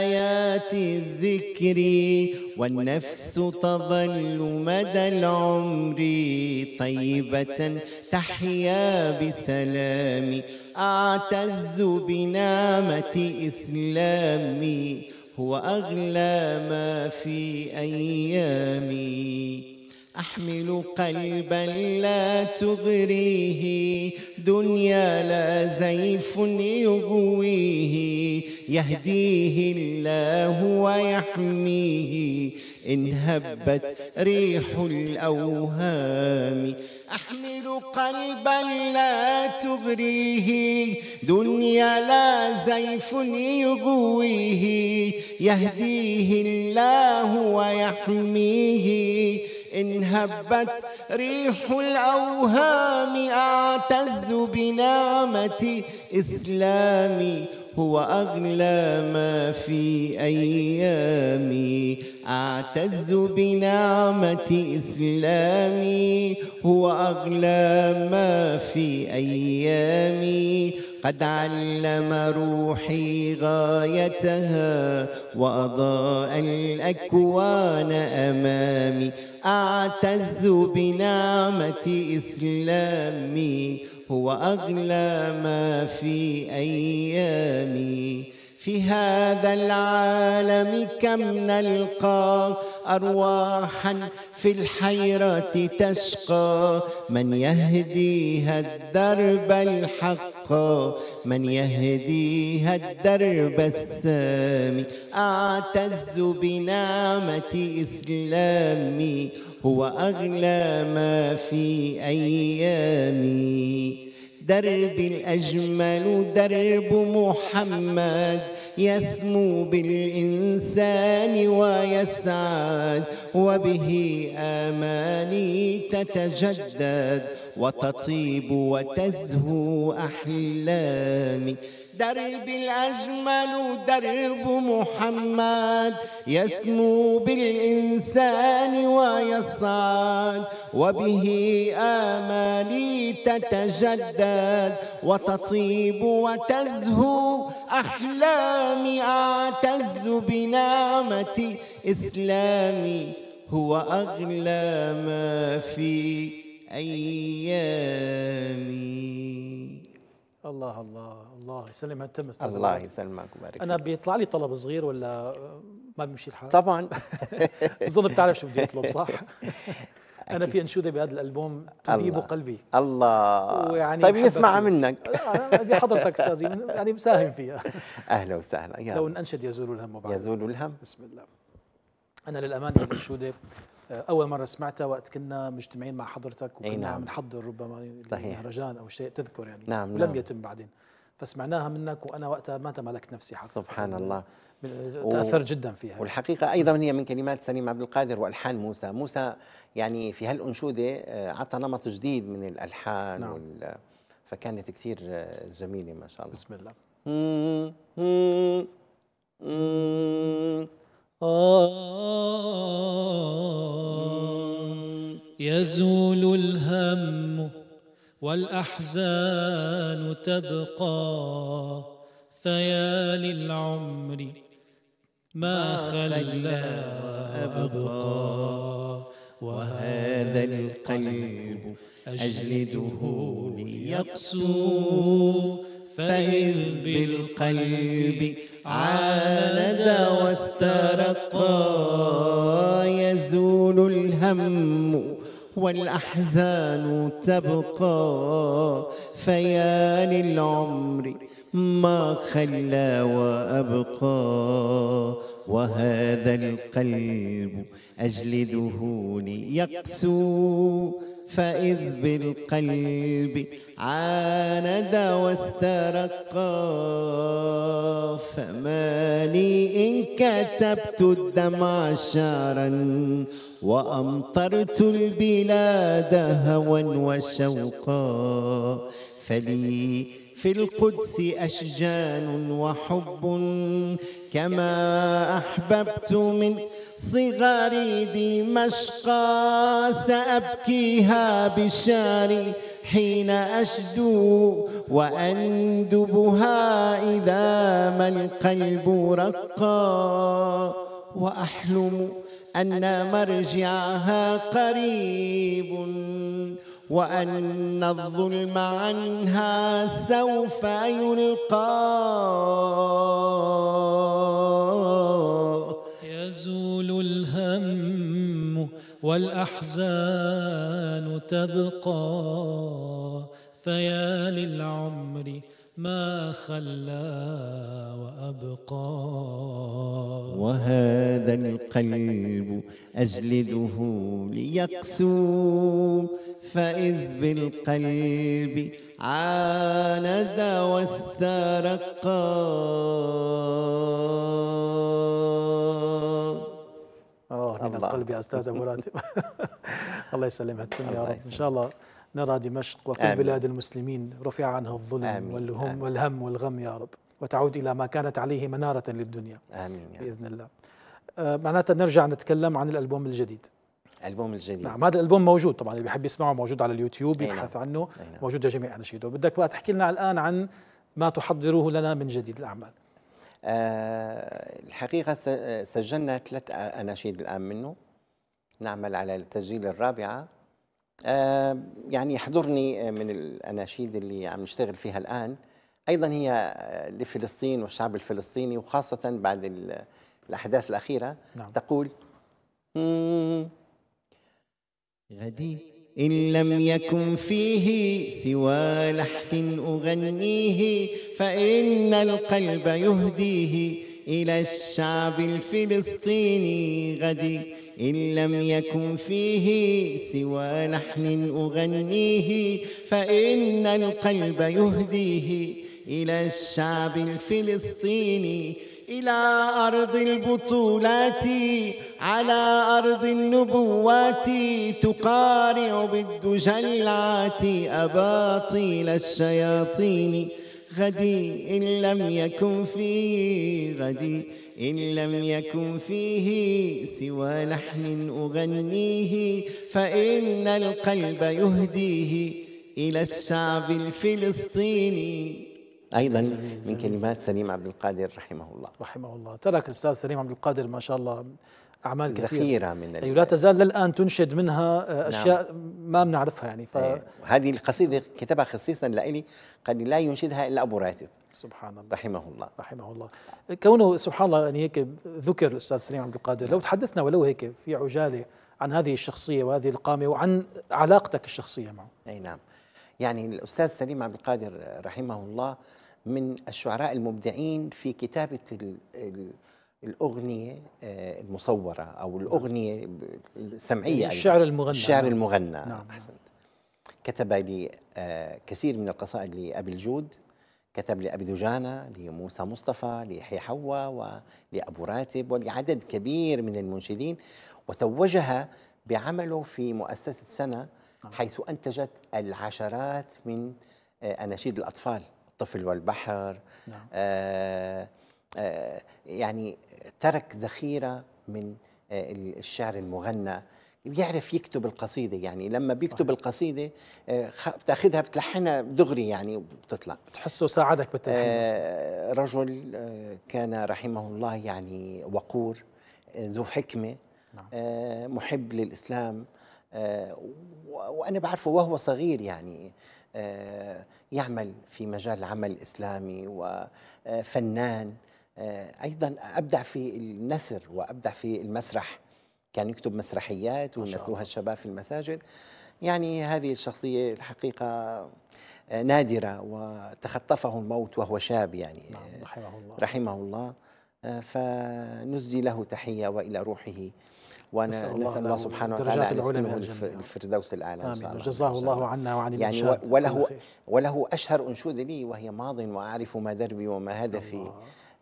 آيات الذكر والنفس تظل مدى العمر طيبة تحيا بسلام أعتز بنعمة إسلامي هو أغلى ما في أيامي أحمل قلبا لا تغريه دنيا لا زيف يغويه يهديه الله ويحميه إن هبت ريح الأوهام أحمل قلبا لا تغريه دنيا لا زيف يغويه يهديه الله ويحميه إن هبت ريح الأوهام أعتز بنعمة إسلامي هو أغلى ما في أيامي أعتز بنعمة إسلامي هو أغلى ما في أيامي قد علم روحي غايتها وأضاء الأكوان أمامي أعتز بنعمة إسلامي هو أغلى ما في أيامي في هذا العالم كم نلقى أرواحا في الحيرة تسقى من يهديها الدرب الحق من يهديها الدرب السامي أعتز بنعمة إسلامي هو أغلى ما في أيامي درب الأجمل درب محمد يسمو بالإنسان ويسعد وبه آماني تتجدد وتطيب وتزهو أحلامي درب الأجمل درب محمد يسمو بالإنسان ويصعد وبه آمالي تتجدد وتطيب وتزهو أحلامي أعتز بنعمة إسلامي هو أغلى ما في أيامي الله الله الله يسلم هالتم استاذ الله يسلمك ويبارك انا بيطلع لي طلب صغير ولا ما بيمشي الحال طبعا بظن بتعرف شو بدي اطلب صح انا في انشوده بهذا الالبوم تذيب قلبي الله ويعني طيب نسمعها منك بحضرتك استاذي يعني مساهم فيها اهلا وسهلا يا لو انشد يزول الهم وبعد يزول الهم بسم الله انا للامانه الانشوده اول مره سمعتها وقت كنا مجتمعين مع حضرتك وكنا نعم. عم نحضر ربما صحيح. مهرجان او شيء تذكر يعني نعم لم نعم. يتم بعدين فسمعناها منك وانا وقتها ما تملكت نفسي حقيقه سبحان الله تاثرت جدا فيها والحقيقه ايضا هي من كلمات سليم عبد القادر والحان موسى موسى يعني في هالانشوده آه، عطى نمط جديد من الالحان نعم. وال... فكانت كثير آه، جميله ما شاء الله بسم الله آه، يزول الهم والأحزان تبقى فيا للعمر ما خلى وأبقى وهذا القلب أجلده ليقسو فإذ بالقلب عاند واسترقى يزول الهم والأحزان تبقى فيا للعمر ما خلى وأبقى وهذا القلب أجلده ليقسو فإذ بالقلب عاند واسترقى فما لي إن كتبت الدمع شعرا وأمطرت البلاد هوى وشوقا فلي في القدس أشجان وحب كما أحببت من صغري دمشق سأبكيها بشاري حين أشدو وأندبها إذا ما القلب رقى وأحلم أن مرجعها قريب وأن الظلم عنها سوف يلقى يزول الهم والأحزان تبقى فيا للعمر ما خلى وأبقى وهذا القلب أجلده ليقسو فإذ بالقلب عاند واسترقى قلبي آه، من القلب يا استاذ ابو راتب الله يسلمها التم يا رب ان شاء الله نرى دمشق وكل آمين. بلاد المسلمين رفع عنها الظلم آمين. والهم آمين. والهم والغم يا رب وتعود إلى ما كانت عليه منارة للدنيا آمين بإذن الله آه معناتها نرجع نتكلم عن الألبوم الجديد البوم الجديد نعم هذا الالبوم موجود طبعا اللي بيحب يسمعه موجود على اليوتيوب يبحث نعم، عنه أينا. نعم. موجود لجميع اناشيده بدك بقى تحكي لنا الان عن ما تحضروه لنا من جديد الاعمال أه الحقيقه سجلنا ثلاث اناشيد الان منه نعمل على التسجيل الرابعه أه يعني يحضرني من الاناشيد اللي عم نشتغل فيها الان ايضا هي لفلسطين والشعب الفلسطيني وخاصه بعد الاحداث الاخيره نعم. تقول غدي إن لم يكن فيه سوى لحن أغنيه فإن القلب يهديه إلى الشعب الفلسطيني غدي إن لم يكن فيه سوى لحن أغنيه فإن القلب يهديه إلى الشعب الفلسطيني إلى أرض البطولات على أرض النبوات تقارع بالدجلات أباطيل الشياطين غدي إن لم يكن فيه غدي إن لم يكن فيه سوى لحن أغنيه فإن القلب يهديه إلى الشعب الفلسطيني ايضا من كلمات سليم عبد القادر رحمه الله رحمه الله ترك الاستاذ سليم عبد القادر ما شاء الله اعمال كثيره ذخيره من أيوة لا تزال للان تنشد منها آه، نعم. اشياء نعم. ما بنعرفها يعني ف... أيوة. هذه القصيده كتبها خصيصا قال لي لا ينشدها الا ابو راتب سبحان الله رحمه الله رحمه الله كونه سبحان الله يعني هيك ذكر الاستاذ سليم عبد القادر لو تحدثنا ولو هيك في عجاله عن هذه الشخصيه وهذه القامه وعن علاقتك الشخصيه معه اي نعم يعني الاستاذ سليم عبد القادر رحمه الله من الشعراء المبدعين في كتابة الأغنية آه، المصورة أو نعم. الأغنية السمعية يعني الشعر المغنى الشعر نعم. المغنى نعم. أحسنت كتب لي آه، كثير من القصائد لأبي الجود كتب لأبي دجانة لموسى مصطفى ليحيى حوا ولأبو راتب ولعدد كبير من المنشدين وتوجه بعمله في مؤسسة سنة نعم. حيث أنتجت العشرات من آه، أناشيد الأطفال الطفل والبحر نعم. آه آه يعني ترك ذخيرة من آه الشعر المغنى بيعرف يكتب القصيده يعني لما بيكتب صحيح. القصيده آه، بتاخذها بتلحنها دغري يعني وبتطلع بتحسه ساعدك بالتلحين آه رجل آه، كان رحمه الله يعني وقور آه، ذو حكمه نعم. آه محب للاسلام آه وانا بعرفه وهو صغير يعني آه، يعمل في مجال العمل الإسلامي وفنان آه، أيضا أبدع في النثر وأبدع في المسرح كان يكتب مسرحيات ويمثلوها الشباب في المساجد يعني هذه الشخصية الحقيقة آه، نادرة وتخطفه الموت وهو شاب يعني نعم رحمه الله رحمه الله فنزدي له تحية وإلى روحه وانا نسال الله سبحانه وتعالى ان يسكنه الفردوس الاعلى امين جزاه الله عنا وعن يعني وله وله اشهر انشود لي وهي ماض واعرف ما دربي وما هدفي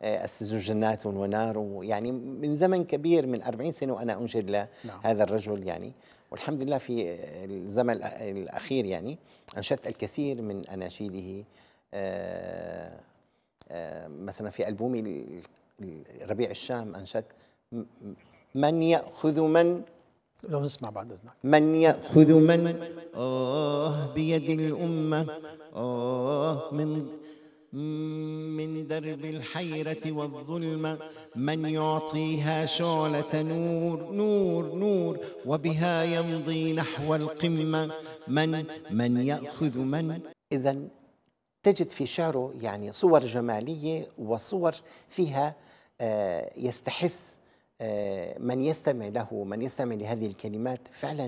آه، أسس جنات ونار يعني من زمن كبير من 40 سنة وأنا أنشد لهذا نعم. الرجل يعني والحمد لله في الزمن الأخير يعني أنشدت الكثير من أناشيده آه، آه، مثلا في ألبومي ربيع الشام أنشدت من يأخذ من لو نسمع بعد إذنك من يأخذ من آه بيد الأمة آه من من درب الحيرة والظلمة من يعطيها شعلة نور نور نور وبها يمضي نحو القمة من من يأخذ من إذا تجد في شعره يعني صور جمالية وصور فيها آه، يستحس آه، من يستمع له من يستمع لهذه الكلمات فعلا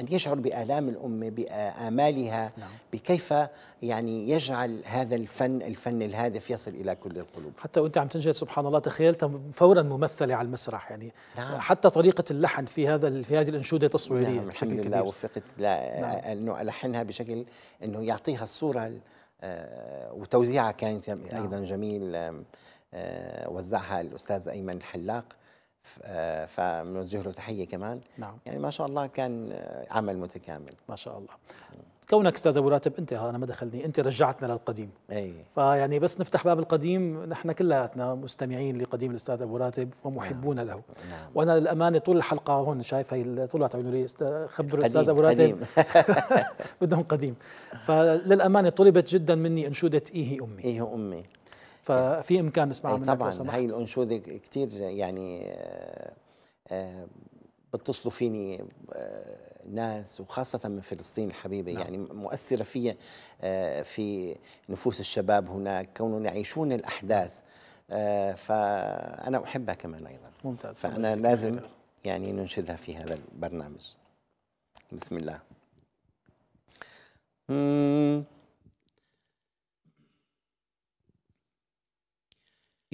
أن يشعر بآلام الأمة بآمالها نعم. بكيف يعني يجعل هذا الفن الفن الهادف يصل إلى كل القلوب حتى وأنت عم تنشد سبحان الله تخيلت فورا ممثلة على المسرح يعني نعم. حتى طريقة اللحن في هذا في هذه الأنشودة التصويرية نعم بشكل الحمد كبير. لله وفقت نعم. أنه ألحنها بشكل أنه يعطيها الصورة آه، وتوزيعها كان نعم. أيضا جميل آه، وزعها الأستاذ أيمن الحلاق آه، فبنوجه له تحيه كمان نعم. يعني ما شاء الله كان آه، عمل متكامل ما شاء الله كونك استاذ ابو راتب انت انا ما دخلني انت رجعتنا للقديم اي فيعني بس نفتح باب القديم نحن كلياتنا مستمعين لقديم الاستاذ ابو راتب ومحبون نعم. له نعم. وانا للامانه طول الحلقه هون شايف هي طلعت عيوني لي خبر الاستاذ ابو راتب بدهم قديم فللامانه طلبت جدا مني انشوده ايه امي ايه امي ففي امكان نسمع إيه، منك طبعا هاي الانشوده كثير يعني آه، آه، بتصلوا فيني آه، ناس وخاصة من فلسطين الحبيبة نعم. يعني مؤثرة في في نفوس الشباب هناك كونهم يعيشون الأحداث فأنا أحبها كمان أيضا ممتاز فأنا لازم يعني ننشدها في هذا البرنامج بسم الله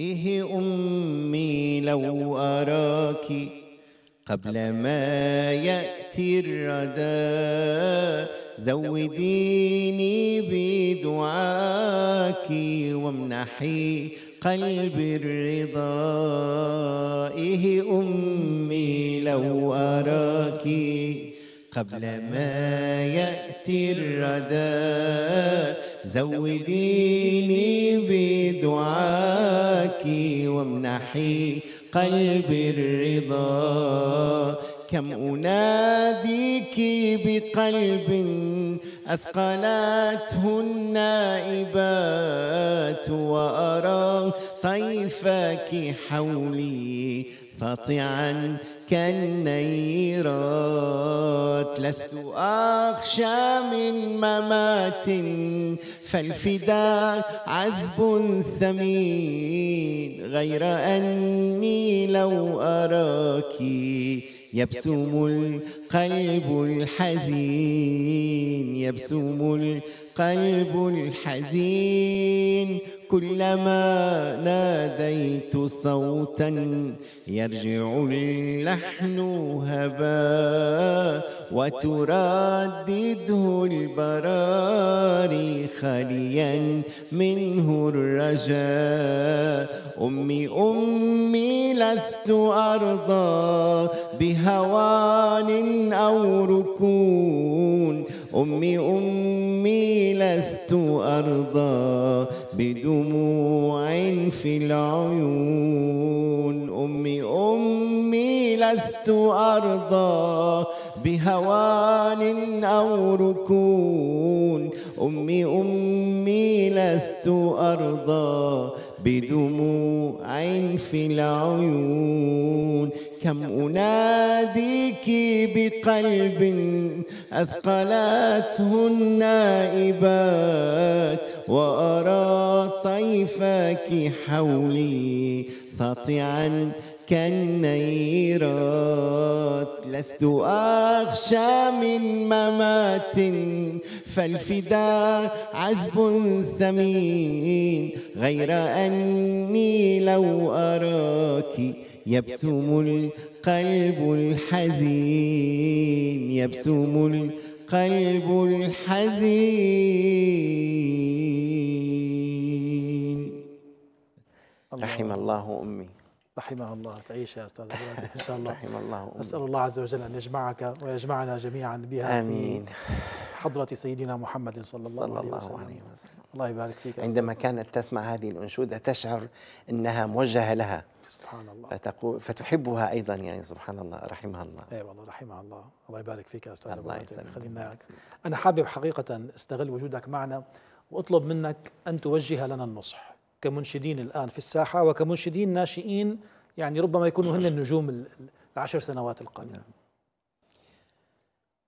إيه أمي لو أراك قبل ما يأتي الردى زوديني بدعاك وامنحي قلبي الرضا إيه أمي لو أراك قبل ما يأتي الردى زوديني بدعاك وامنحي قلبي الرضا كم أناديك بقلب أثقلته النائبات وأرى طيفك حولي ساطعا كالنيرات لست أخشى من ممات فالفداء عذب ثمين غير أني لو أراك يبسم القلب الحزين يبسم القلب الحزين كلما ناديت صوتا يرجع اللحن هبا وتردده البراري خاليا منه الرجاء أمي أمي لست أرضى بهوان أو ركون أمي أمي لست أرضى بدموع في العيون أمي أمي لست أرضى بهوان أو ركون أمي أمي لست أرضى بدموع في العيون كم أناديك بقلب أثقلاته النائبات وأرى طيفك حولي ساطعا كالنيرات لست أخشى من ممات فالفداء عذب ثمين غير أني لو أراكِ يبسم القلب الحزين يبسم القلب الحزين رحم الله أمي رحمها الله تعيش يا استاذ ان شاء الله رحم الله أمي. اسال الله عز وجل ان يجمعك ويجمعنا جميعا بها امين في حضره سيدنا محمد صلى الله, صلى الله عليه وسلم, عليه وسلم. الله يبارك فيك عندما كانت تسمع هذه الأنشودة تشعر أنها موجهة لها سبحان الله فتقول فتحبها أيضا يعني سبحان الله رحمها الله أي والله رحمها الله الله يبارك فيك يا أستاذ الله خلينا أنا حابب حقيقة استغل وجودك معنا وأطلب منك أن توجه لنا النصح كمنشدين الآن في الساحة وكمنشدين ناشئين يعني ربما يكونوا هن النجوم العشر سنوات القادمة نعم.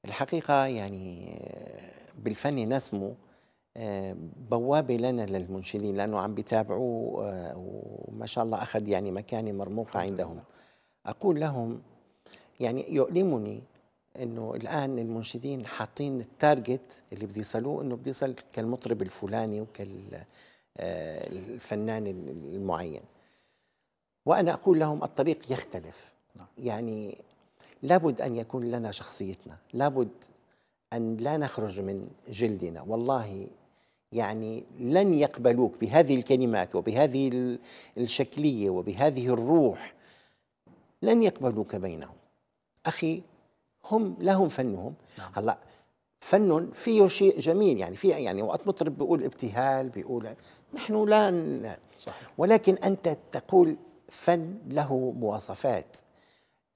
الحقيقة يعني بالفن نسمو بوابه لنا للمنشدين لانه عم بيتابعوا آه، وما شاء الله اخذ يعني مكانه مرموقه عندهم اقول لهم يعني يؤلمني انه الان المنشدين حاطين التارجت اللي بده يصلوه انه بده يصل كالمطرب الفلاني وكالفنان آه، المعين وانا اقول لهم الطريق يختلف نعم. يعني لابد ان يكون لنا شخصيتنا لابد ان لا نخرج من جلدنا والله يعني لن يقبلوك بهذه الكلمات وبهذه الشكليه وبهذه الروح لن يقبلوك بينهم اخي هم لهم فنهم نعم. هلا فن فيه شيء جميل يعني في يعني وقت مطرب بيقول ابتهال بيقول نحن لا ولكن انت تقول فن له مواصفات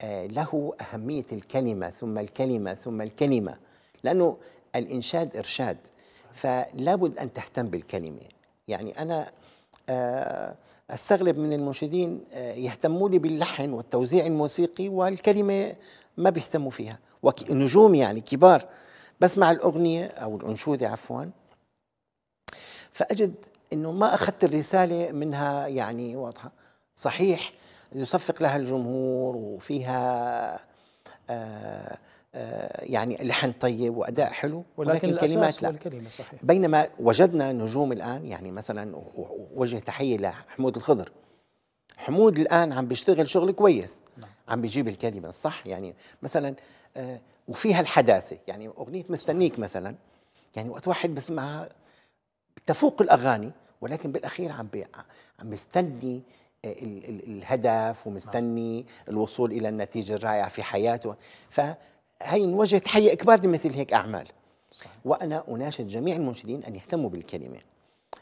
آه له اهميه الكلمه ثم الكلمه ثم الكلمه لانه الانشاد ارشاد فلا بد أن تهتم بالكلمة يعني أنا آه، استغرب من المنشدين آه، يهتموا لي باللحن والتوزيع الموسيقي والكلمه ما بيهتموا فيها ونجوم يعني كبار بسمع الاغنيه او الانشوده عفوا فاجد انه ما اخذت الرساله منها يعني واضحه صحيح يصفق لها الجمهور وفيها آه آه، يعني لحن طيب واداء حلو ولكن, ولكن كلمات لا والكلمة صحيح. بينما وجدنا نجوم الان يعني مثلا وجه تحيه لحمود الخضر حمود الان عم بيشتغل شغل كويس نعم. عم بيجيب الكلمه الصح يعني مثلا آه، وفيها الحداثه يعني اغنيه مستنيك مثلا يعني وقت واحد بسمعها تفوق الاغاني ولكن بالاخير عم بي عم بيستني آه، الهدف ومستني نعم. الوصول الى النتيجه الرائعه في حياته ف هي نوجه تحية كبار لمثل هيك أعمال صحيح. وأنا أناشد جميع المنشدين أن يهتموا بالكلمة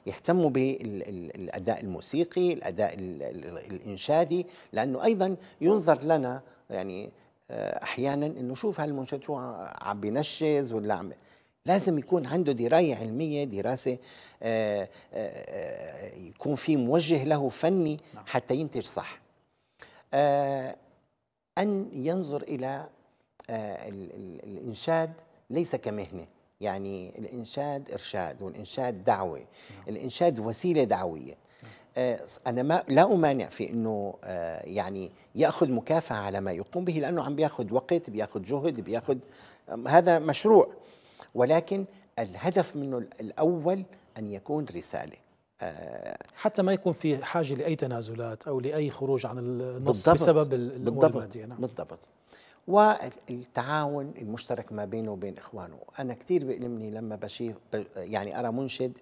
يهتموا بالأداء الموسيقي الأداء الإنشادي لأنه أيضا ينظر لنا يعني آه، أحيانا أنه شوف هالمنشد شو عم بينشز ولا عم لازم يكون عنده دراية علمية دراسة آه، آه، يكون في موجه له فني نعم. حتى ينتج صح أن ينظر إلى آه، الإنشاد ليس كمهنة يعني الإنشاد إرشاد والإنشاد دعوة نعم. الإنشاد وسيلة دعوية نعم. آه، أنا ما لا أمانع في أنه آه، يعني يأخذ مكافأة على ما يقوم به لأنه عم بياخذ وقت بياخذ جهد بياخذ هذا مشروع ولكن الهدف منه الأول أن يكون رسالة حتى ما يكون في حاجة لأي تنازلات أو لأي خروج عن النص بالضبط بسبب الأمور بالضبط المادية نعم. بالضبط والتعاون المشترك ما بينه وبين إخوانه أنا كثير بيألمني لما بشوف يعني أرى منشد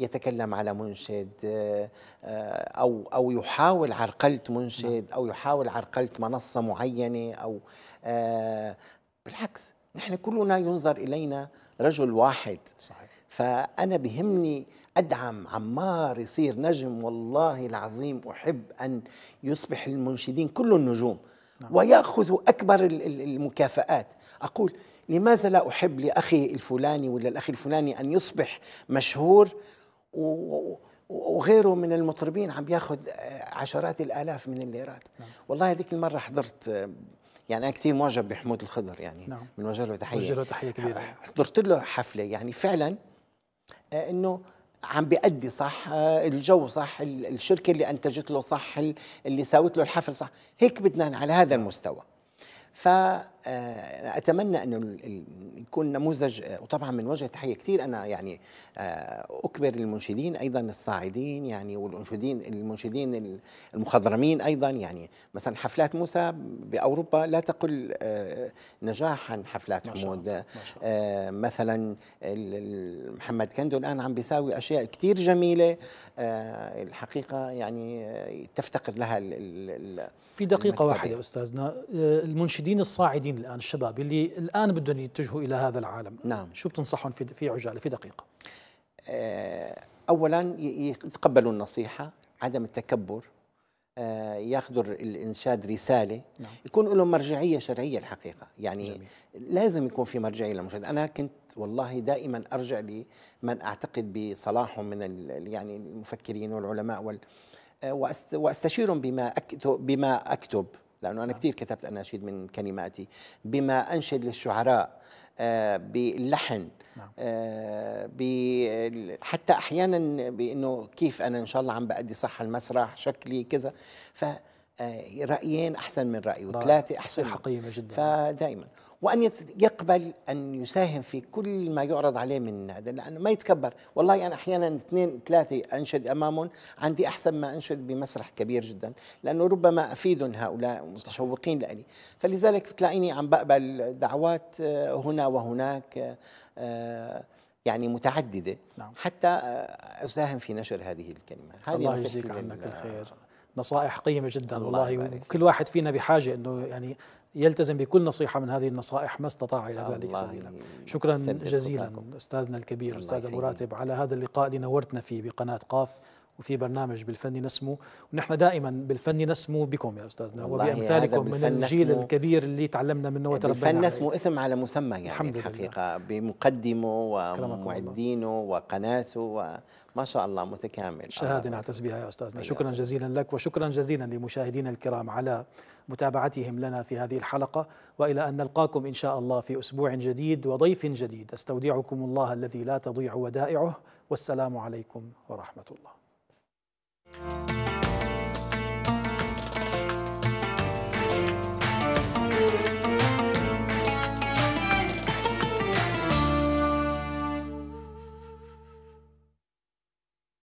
يتكلم على منشد آه، آه، او او يحاول عرقله منشد نعم. او يحاول عرقله منصه معينه او آه، بالعكس نحن كلنا ينظر الينا رجل واحد صحيح فانا بهمني ادعم عمار يصير نجم والله العظيم احب ان يصبح المنشدين كلهم نجوم نعم. ويأخذ أكبر المكافآت أقول لماذا لا أحب لأخي الفلاني ولا الأخ الفلاني أن يصبح مشهور وغيره من المطربين عم ياخذ آه، عشرات الآلاف من الليرات نعم. والله هذيك المرة حضرت آه، يعني أنا كثير معجب بحمود الخضر يعني نعم. بنوجه له تحية بنوجه له تحية كبيرة حضرت له حفلة يعني فعلا آه، انه عم بيأدي صح آه، الجو صح الشركة اللي أنتجت له صح اللي ساوت له الحفل صح هيك بدنا على هذا المستوى ف آه، اتمنى انه يكون نموذج آه، وطبعا من وجه تحيه كثير انا يعني آه، اكبر المنشدين ايضا الصاعدين يعني والانشدين المنشدين المخضرمين ايضا يعني مثلا حفلات موسى باوروبا لا تقل نجاحا حفلات حمود ما شاء مثلا محمد كندو الان عم بيساوي اشياء كثير جميله الحقيقه يعني تفتقر لها في دقيقه واحده استاذنا المنشدين الصاعدين الموظفين الآن الشباب اللي الآن بدهم يتجهوا إلى هذا العالم نعم شو بتنصحهم في في عجالة في دقيقة آه، أولا يتقبلوا النصيحة عدم التكبر آه، ياخذوا الانشاد رساله نعم. يكون لهم مرجعيه شرعيه الحقيقه يعني جميل. لازم يكون في مرجعيه للمشاهد انا كنت والله دائما ارجع لمن اعتقد بصلاحهم من يعني المفكرين والعلماء وال آه، واستشيرهم بما بما اكتب لأنه أنا نعم. كثير كتبت أناشيد من كلماتي بما أنشد للشعراء آه، باللحن نعم. آه، حتى أحيانا بأنه كيف أنا إن شاء الله عم بأدي صح المسرح شكلي كذا ف آه، رايين احسن من راي وثلاثه احسن نصيحه قيمه جدا فدائما وان يقبل ان يساهم في كل ما يعرض عليه من هذا لانه ما يتكبر والله انا احيانا اثنين ثلاثه انشد امامهم عندي احسن ما انشد بمسرح كبير جدا لانه ربما افيدهم هؤلاء متشوقين لي فلذلك بتلاقيني عم بقبل دعوات آه، هنا وهناك آه، يعني متعدده نعم. حتى اساهم في نشر هذه الكلمه هذه الله يجزيك عنك الخير نصائح قيمة جدا والله, وكل واحد فينا بحاجة أنه يعني يلتزم بكل نصيحة من هذه النصائح ما استطاع إلى ذلك سبيلا شكرا جزيلا أستاذنا الكبير أستاذ أبو راتب على هذا اللقاء اللي نورتنا فيه بقناة قاف وفي برنامج بالفن نسمو ونحن دائما بالفن نسمو بكم يا استاذنا وبامثالكم من الجيل الكبير اللي تعلمنا منه وتربينا بالفن نسمو اسم على مسمى يعني الحمد الحقيقه لله. بمقدمه ومعدينه وقناته وما شاء الله متكامل شهاده نعتز بها يا استاذنا طيب. شكرا جزيلا لك وشكرا جزيلا لمشاهدينا الكرام على متابعتهم لنا في هذه الحلقه والى ان نلقاكم ان شاء الله في اسبوع جديد وضيف جديد استودعكم الله الذي لا تضيع ودائعه والسلام عليكم ورحمه الله Thank you.